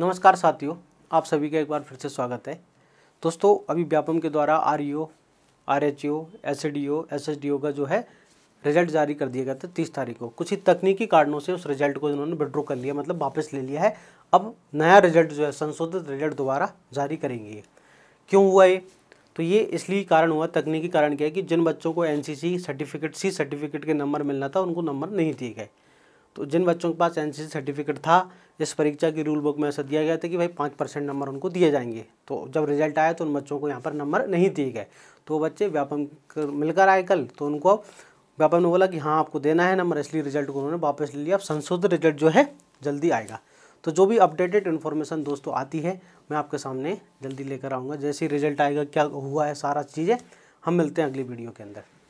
नमस्कार साथियों आप सभी का एक बार फिर से स्वागत है दोस्तों अभी व्यापम के द्वारा R E O R H O S D O S S D O का जो है रिजल्ट जारी कर दिया गया था तीस तारीख को कुछ ही तकनीकी कारणों से उस रिजल्ट को उन्होंने विड्रॉ कर लिया मतलब वापस ले लिया है अब नया रिजल्ट जो है संशोधित रिजल्ट दोबारा जारी करेंगे क्यों हुआ ये तो ये इसलिए कारण हुआ तकनीकी कारण क्या है कि जिन बच्चों को एनसीसी सर्टिफिकेट सी सर्टिफिकेट के नंबर मिलना था उनको नंबर नहीं दिए गए तो जिन बच्चों के पास एन सर्टिफिकेट था इस परीक्षा की रूल बुक में ऐसा दिया गया था कि भाई पाँच परसेंट नंबर उनको दिए जाएंगे तो जब रिजल्ट आया तो उन बच्चों को यहाँ पर नंबर नहीं दिए गए तो बच्चे व्यापम मिलकर आए कल तो उनको व्यापम ने बोला कि हाँ आपको देना है नंबर इसलिए रिजल्ट को उन्होंने वापस ले लिया अब संशोधित रिजल्ट जो है जल्दी आएगा तो जो भी अपडेटेड इन्फॉर्मेशन दोस्तों आती है मैं आपके सामने जल्दी लेकर आऊँगा जैसे ही रिजल्ट आएगा क्या हुआ है सारा चीज़ें हम मिलते हैं अगली वीडियो के अंदर